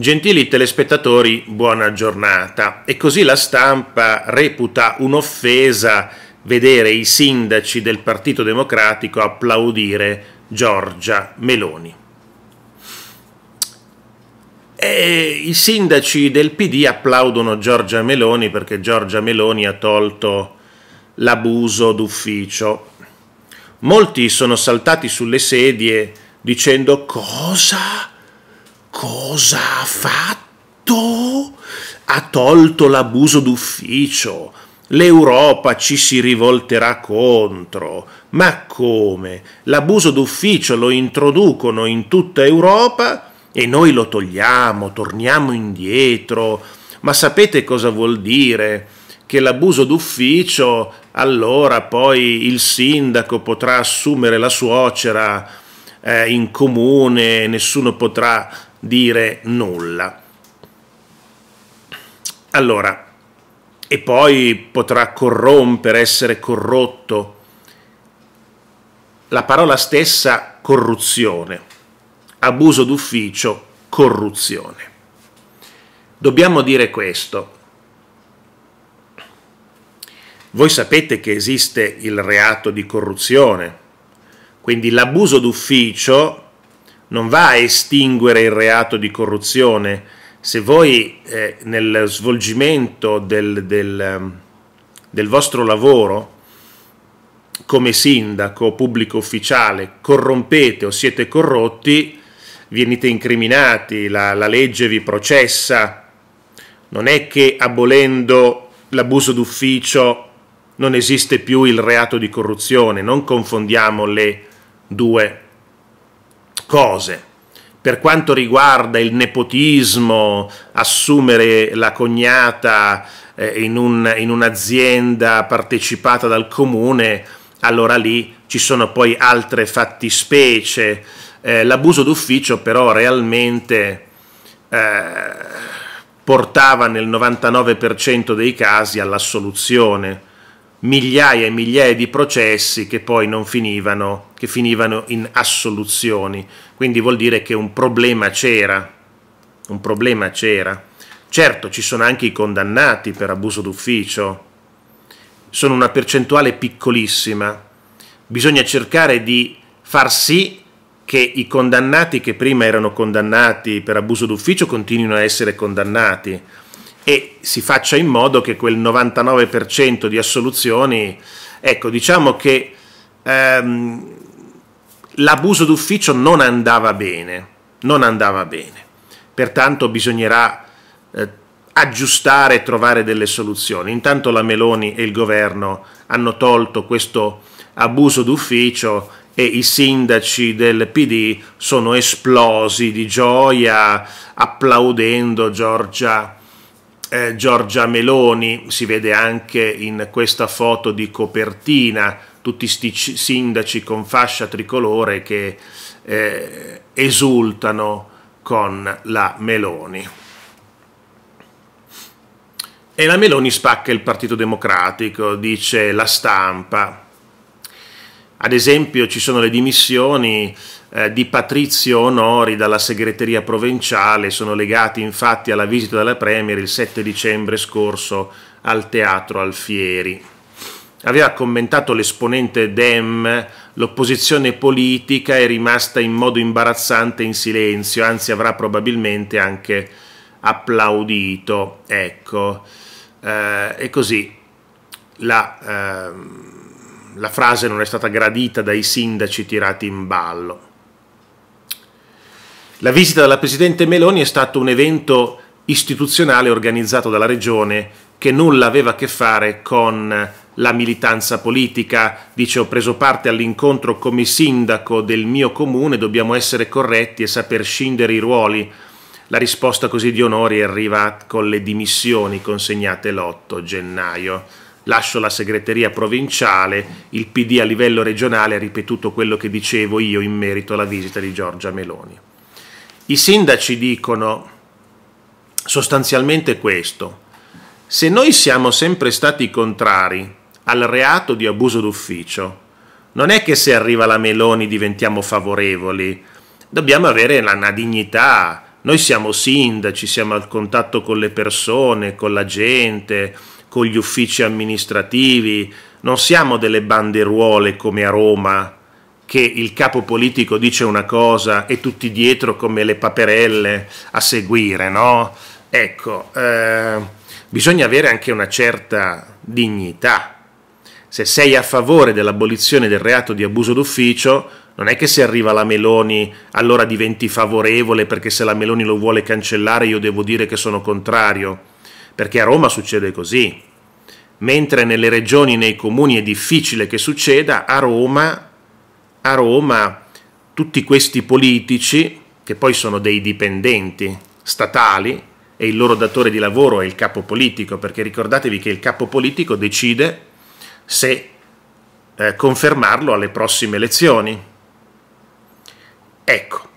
Gentili telespettatori, buona giornata. E così la stampa reputa un'offesa vedere i sindaci del Partito Democratico applaudire Giorgia Meloni. E I sindaci del PD applaudono Giorgia Meloni perché Giorgia Meloni ha tolto l'abuso d'ufficio. Molti sono saltati sulle sedie dicendo cosa? Cosa ha fatto? Ha tolto l'abuso d'ufficio. L'Europa ci si rivolterà contro. Ma come? L'abuso d'ufficio lo introducono in tutta Europa e noi lo togliamo, torniamo indietro. Ma sapete cosa vuol dire? Che l'abuso d'ufficio, allora poi il sindaco potrà assumere la suocera eh, in comune, nessuno potrà dire nulla. Allora, e poi potrà corrompere, essere corrotto. La parola stessa corruzione, abuso d'ufficio, corruzione. Dobbiamo dire questo. Voi sapete che esiste il reato di corruzione, quindi l'abuso d'ufficio non va a estinguere il reato di corruzione. Se voi eh, nel svolgimento del, del, ehm, del vostro lavoro come sindaco, pubblico ufficiale, corrompete o siete corrotti, venite incriminati, la, la, legge vi processa. Non è che abolendo l'abuso d'ufficio non esiste più il reato di corruzione, non confondiamo le due cose. Per quanto riguarda il nepotismo, assumere la cognata eh, in, un, in un'azienda partecipata dal comune, allora lì ci sono poi altre fattispecie. Eh, l'abuso d'ufficio però realmente eh, portava nel 99% dei casi all'assoluzione migliaia e migliaia di processi che poi non finivano, che finivano in assoluzioni. Quindi vuol dire che un problema c'era, un problema c'era. Certo, ci sono anche i condannati per abuso d'ufficio, sono una percentuale piccolissima. Bisogna cercare di far sì che i condannati che prima erano condannati per abuso d'ufficio continuino a essere condannati e si faccia in modo che quel 99% di assoluzioni, ecco, diciamo che ehm, l'abuso d'ufficio non andava bene, non andava bene. Pertanto bisognerà eh, aggiustare e trovare delle soluzioni. Intanto la Meloni e il governo hanno tolto questo abuso d'ufficio e i sindaci del PD sono esplosi di gioia applaudendo Giorgia eh, Giorgia Meloni, si vede anche in questa foto di copertina, tutti questi sindaci con fascia tricolore che eh, esultano con la Meloni. E la Meloni spacca il Partito Democratico, dice la stampa. Ad esempio ci sono le dimissioni eh, di Patrizio Onori dalla segreteria provinciale, sono legati infatti alla visita della Premier il 7 dicembre scorso al teatro Alfieri. Aveva commentato l'esponente Dem, l'opposizione politica è rimasta in modo imbarazzante in silenzio, anzi avrà probabilmente anche applaudito. Ecco, eh, e così la, eh, la frase non è stata gradita dai sindaci tirati in ballo. La visita della Presidente Meloni è stato un evento istituzionale organizzato dalla Regione che nulla aveva a che fare con la militanza politica. Dice ho preso parte all'incontro come sindaco del mio comune, dobbiamo essere corretti e saper scindere i ruoli. La risposta così di onori arriva con le dimissioni consegnate l'8 gennaio. Lascio la segreteria provinciale, il PD a livello regionale ha ripetuto quello che dicevo io in merito alla visita di Giorgia Meloni. I sindaci dicono sostanzialmente questo. Se noi siamo sempre stati contrari al reato di abuso d'ufficio, non è che se arriva la Meloni diventiamo favorevoli, dobbiamo avere la, una dignità. Noi siamo sindaci, siamo al contatto con le persone, con la gente, con gli uffici amministrativi, non siamo delle banderuole come a Roma che il capo politico dice una cosa e tutti dietro come le paperelle a seguire, no? Ecco, eh, bisogna avere anche una certa dignità. Se sei a favore dell'abolizione del reato di abuso d'ufficio, non è che se arriva la Meloni allora diventi favorevole perché se la Meloni lo vuole cancellare io devo dire che sono contrario, perché a Roma succede così. Mentre nelle regioni, nei comuni è difficile che succeda, a Roma a Roma tutti questi politici, che poi sono dei dipendenti statali e il loro datore di lavoro è il capo politico, perché ricordatevi che il capo politico decide se eh, confermarlo alle prossime elezioni. Ecco,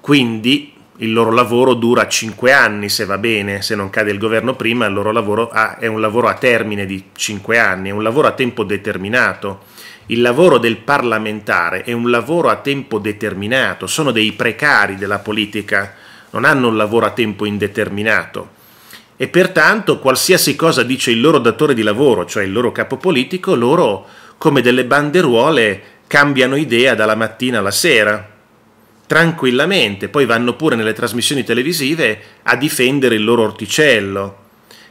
quindi il loro lavoro dura 5 anni se va bene, se non cade il governo prima, il loro lavoro ha, è un lavoro a termine di 5 anni, è un lavoro a tempo determinato. Il lavoro del parlamentare è un lavoro a tempo determinato, sono dei precari della politica, non hanno un lavoro a tempo indeterminato. E pertanto qualsiasi cosa dice il loro datore di lavoro, cioè il loro capo politico, loro come delle banderuole cambiano idea dalla mattina alla sera tranquillamente, poi vanno pure nelle trasmissioni televisive a difendere il loro orticello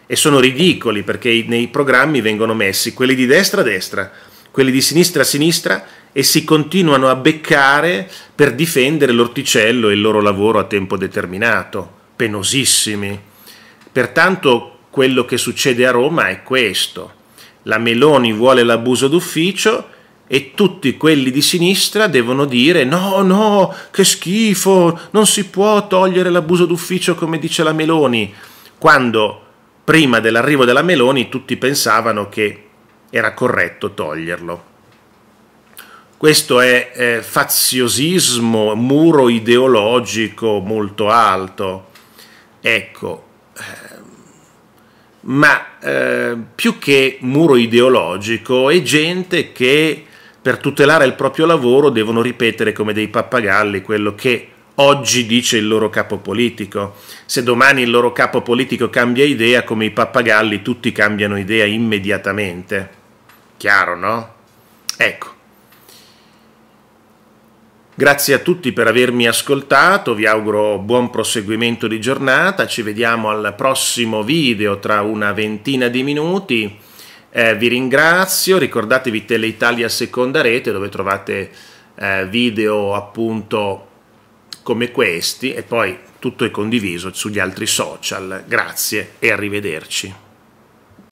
e sono ridicoli perché nei programmi vengono messi quelli di destra a destra, quelli di sinistra a sinistra e si continuano a beccare per difendere l'orticello e il loro lavoro a tempo determinato, penosissimi. Pertanto quello che succede a Roma è questo. La Meloni vuole l'abuso d'ufficio, e tutti quelli di sinistra devono dire no, no, che schifo, non si può togliere l'abuso d'ufficio come dice la Meloni, quando prima dell'arrivo della Meloni tutti pensavano che era corretto toglierlo. Questo è eh, faziosismo, muro ideologico molto alto. Ecco, ehm, ma eh, più che muro ideologico è gente che per tutelare il proprio lavoro devono ripetere come dei pappagalli quello che oggi dice il loro capo politico. Se domani il loro capo politico cambia idea, come i pappagalli tutti cambiano idea immediatamente. Chiaro, no? Ecco. Grazie a tutti per avermi ascoltato, vi auguro buon proseguimento di giornata, ci vediamo al prossimo video tra una ventina di minuti. Eh, vi ringrazio, ricordatevi Teleitalia Seconda Rete dove trovate eh, video appunto come questi e poi tutto è condiviso sugli altri social. Grazie e arrivederci.